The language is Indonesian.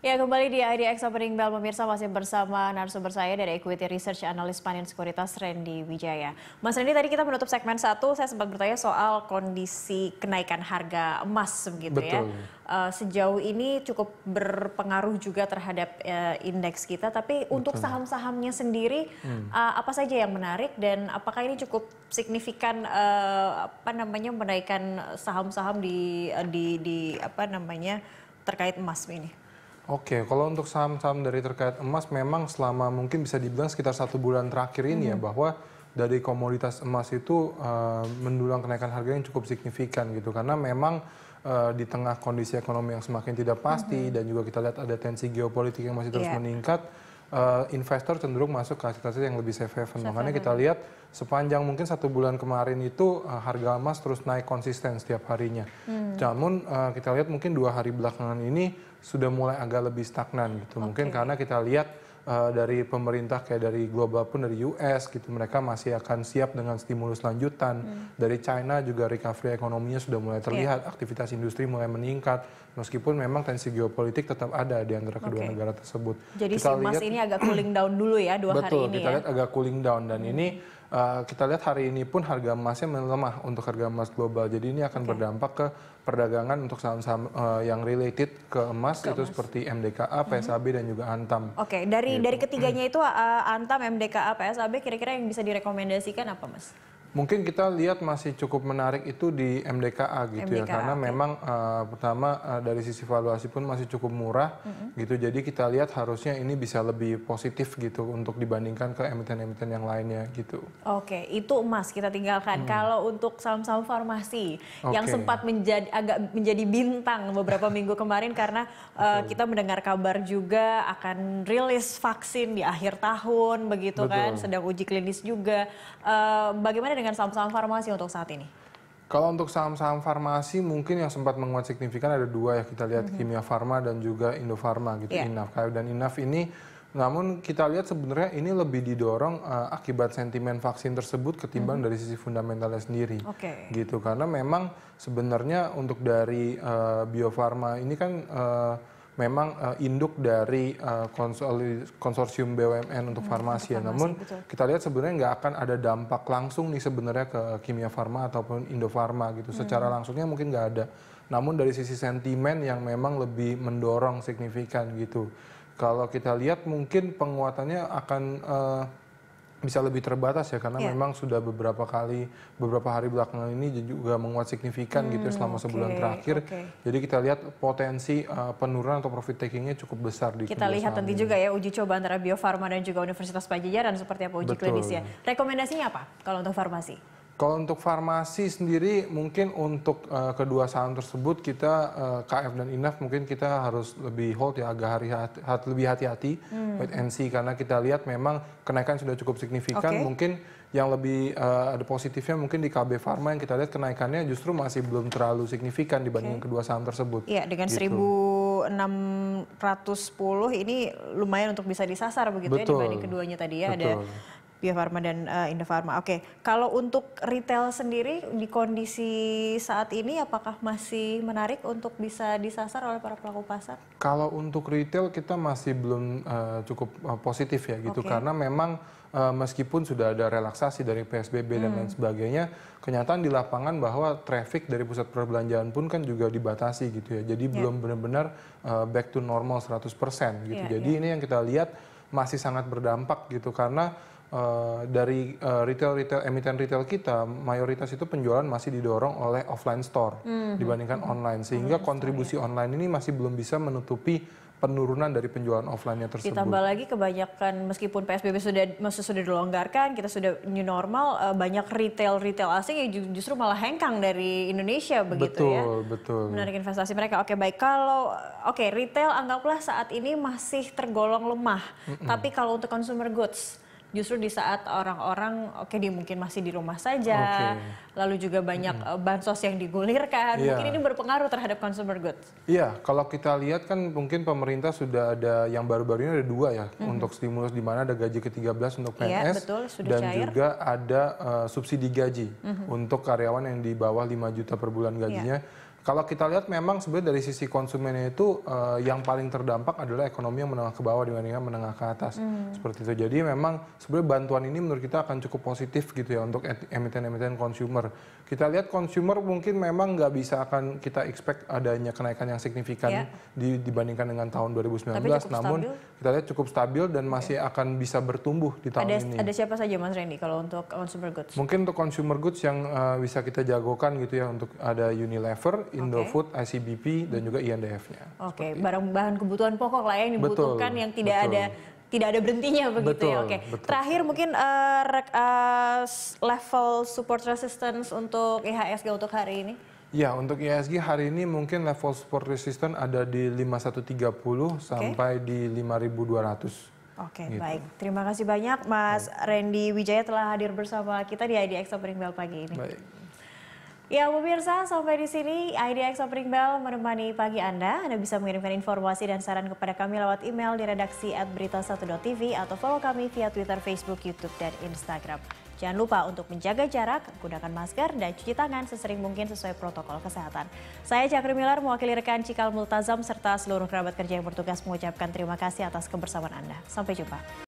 Ya, kembali di IDX Opening Bell, pemirsa masih bersama narasumber saya dari Equity Research Analis Panin Sekuritas Randy Wijaya. Mas Randy, tadi kita menutup segmen satu, saya sempat bertanya soal kondisi kenaikan harga emas begitu ya. Betul. ya. Uh, sejauh ini cukup berpengaruh juga terhadap uh, indeks kita, tapi Betul. untuk saham-sahamnya sendiri hmm. uh, apa saja yang menarik dan apakah ini cukup signifikan uh, apa namanya menaikkan saham-saham di, uh, di di apa namanya terkait emas ini? Oke, okay, kalau untuk saham-saham dari terkait emas memang selama mungkin bisa dibilang sekitar satu bulan terakhir ini hmm. ya mhm. bahwa dari komoditas emas itu uh, mendulang kenaikan harga yang cukup signifikan gitu karena memang uh, di tengah kondisi ekonomi yang semakin tidak pasti mm -hmm. dan juga kita lihat ada tensi geopolitik yang masih terus yeah. meningkat uh, investor cenderung masuk ke aset-aset yang lebih safe haven. Safe Makanya kita lihat sepanjang mungkin satu bulan kemarin itu uh, harga emas terus naik konsisten setiap harinya. Hmm. Namun uh, kita lihat mungkin dua hari belakangan ini sudah mulai agak lebih stagnan gitu. Okay. Mungkin karena kita lihat Eh, dari pemerintah kayak dari global pun dari US gitu mereka masih akan siap dengan stimulus lanjutan hmm. dari China juga recovery ekonominya sudah mulai iya. terlihat yeah. aktivitas industri mulai meningkat meskipun memang tensi geopolitik tetap ada di antara kedua negara tersebut. Jadi kita si lihat, ini agak cooling down dulu ya dua betul, hari ini. Betul kita ya? lihat agak cooling down dan hmm. ini Eh, kita lihat hari ini pun harga emasnya melemah untuk harga emas global. Jadi ini akan okay. berdampak ke perdagangan untuk saham-saham uh, yang related ke emas ke itu emas. seperti MDKA, mhm. PSAB mm -hmm. dan juga Antam. Oke, okay. dari gitu. dari ketiganya mhm. itu uh, Antam, MDKA, PSAB kira-kira yang bisa direkomendasikan apa, Mas? Mungkin kita lihat masih cukup menarik itu di MDKA gitu MDKA, ya karena okay. memang uh, pertama uh, dari sisi valuasi pun masih cukup murah mm-hmm. gitu jadi kita lihat harusnya ini bisa lebih positif gitu untuk dibandingkan ke emiten-emiten yang lainnya gitu. Oke, okay, itu emas kita tinggalkan. Hmm. Kalau untuk saham-saham farmasi okay. yang sempat menjadi agak menjadi bintang beberapa minggu kemarin karena uh, kita mendengar kabar juga akan rilis vaksin di akhir tahun begitu kan, Betul. kan sedang uji klinis juga. Uh, bagaimana dengan saham-saham farmasi untuk saat ini? Kalau untuk saham-saham farmasi mungkin yang sempat menguat signifikan ada dua ya kita lihat mm -hmm. Kimia Farma dan juga Indofarma gitu yeah. Inaf dan Inaf ini namun kita lihat sebenarnya ini lebih didorong uh, akibat sentimen vaksin tersebut ketimbang mm -hmm. dari sisi fundamentalnya sendiri. Okay. Gitu karena memang sebenarnya untuk dari uh, biofarma ini kan uh, memang uh, induk dari uh, konsorsium BUMN untuk hmm, farmasi. Ya. untuk Namun betul. kita lihat sebenarnya nggak akan ada dampak langsung nih sebenarnya ke Kimia Farma ataupun Indofarma gitu. Hmm. Secara langsungnya mungkin nggak ada. Namun dari sisi sentimen yang memang lebih mendorong signifikan gitu. Kalau kita lihat mungkin penguatannya akan uh, bisa lebih terbatas ya karena yeah. memang sudah beberapa kali beberapa hari belakangan ini juga menguat signifikan gitu ya hmm, gitu selama okay, sebulan terakhir. Okay. Jadi kita lihat potensi uh, penurunan atau profit takingnya cukup besar di Kita lihat nanti juga ya uji coba antara Bio Farma dan juga Universitas Pajajaran seperti apa uji Betul. klinisnya. Rekomendasinya apa kalau untuk farmasi? Kalau untuk farmasi sendiri mungkin untuk uh, kedua saham tersebut kita uh, eh, KF dan INAF mungkin kita harus lebih hold ya agak hari hati, hati, lebih hati-hati hmm. wait and karena kita lihat memang kenaikan sudah cukup signifikan okay. mungkin yang lebih uh, ada positifnya mungkin di KB Pharma, yang kita lihat kenaikannya justru masih belum terlalu signifikan dibanding okay. kedua saham tersebut. Iya, dengan gitu. 1.610 ini lumayan untuk bisa disasar begitu ya Betul. ya dibanding keduanya tadi ya Betul. ada Bio Farma dan uh, eh, Indofarma. Oke, okay. kalau untuk retail sendiri di kondisi saat ini apakah masih menarik untuk bisa disasar oleh para pelaku pasar? Kalau untuk retail kita masih belum uh, cukup uh, positif ya gitu okay. karena memang uh, meskipun sudah ada relaksasi dari PSBB hmm. dan lain hmm. sebagainya, kenyataan di lapangan bahwa traffic dari pusat perbelanjaan pun kan juga dibatasi gitu ya. Jadi yeah. belum benar-benar uh, back to normal 100% gitu. Yeah, Jadi yeah. ini yang kita lihat masih sangat berdampak gitu karena Uh, dari uh, retail retail emiten retail kita mayoritas itu penjualan masih didorong oleh offline store mm-hmm. dibandingkan mm-hmm. online sehingga online kontribusi store, ya. online ini masih belum bisa menutupi penurunan dari penjualan offline-nya tersebut. Ditambah lagi kebanyakan meskipun PSBB sudah masih sudah dilonggarkan, kita sudah new normal, eh, banyak retail-retail asing yang justru malah hengkang dari Indonesia begitu betul, ya. Betul, betul. Menarik investasi mereka. Oke, baik. Kalau oke, retail anggaplah saat ini masih tergolong lemah. Mm -mm. Tapi kalau untuk consumer goods justru di saat orang-orang oke okay, dia mungkin masih di rumah saja, okay. lalu juga banyak hmm. bansos yang digulirkan, yeah. mungkin ini berpengaruh terhadap consumer goods. Iya, yeah, kalau kita lihat kan mungkin pemerintah sudah ada yang baru-baru ini ada dua ya hmm. untuk stimulus di mana ada gaji ke-13 untuk PNS yeah, betul, sudah dan cair. juga ada uh, subsidi gaji hmm. untuk karyawan yang di bawah 5 juta per bulan iya. gajinya. Yeah kalau kita lihat memang sebenarnya dari sisi konsumennya itu uh, yang paling terdampak adalah ekonomi yang menengah ke bawah dibandingkan menengah ke atas. Mm. Seperti itu. Jadi memang sebenarnya bantuan ini menurut kita akan cukup positif gitu ya untuk emiten-emiten consumer. Kita lihat consumer mungkin memang nggak bisa akan kita expect adanya kenaikan yang signifikan yeah. di, dibandingkan dengan tahun 2019. Namun stabil. kita lihat cukup stabil dan masih okay. akan bisa bertumbuh di tahun ada, ini. Ada siapa saja Mas Randy kalau untuk consumer goods? Mungkin untuk consumer goods yang uh, bisa kita jagokan gitu ya untuk ada Unilever Indofood, okay. ICBP, dan juga INDF-nya. Oke, okay. bahan-bahan kebutuhan pokok lah ya yang dibutuhkan betul, yang tidak betul. ada tidak ada berhentinya begitu ya. betul, ya. Oke. Okay. Terakhir mungkin uh, uh, level support resistance untuk IHSG untuk hari ini? Ya, untuk IHSG hari ini mungkin level support resistance ada di 5130 okay. sampai di 5200. Oke, gitu. baik. Terima kasih banyak Mas baik. Randy Wijaya telah hadir bersama kita di IDX Opening Bell pagi ini. Baik. Ya pemirsa, sampai di sini IDX Opening Bell menemani pagi Anda. Anda bisa mengirimkan informasi dan saran kepada kami lewat email di redaksi at berita1.tv atau follow kami via Twitter, Facebook, Youtube, dan Instagram. Jangan lupa untuk menjaga jarak, gunakan masker, dan cuci tangan sesering mungkin sesuai protokol kesehatan. Saya Cakri Miller, mewakili rekan Cikal Multazam, serta seluruh kerabat kerja yang bertugas mengucapkan terima kasih atas kebersamaan Anda. Sampai jumpa.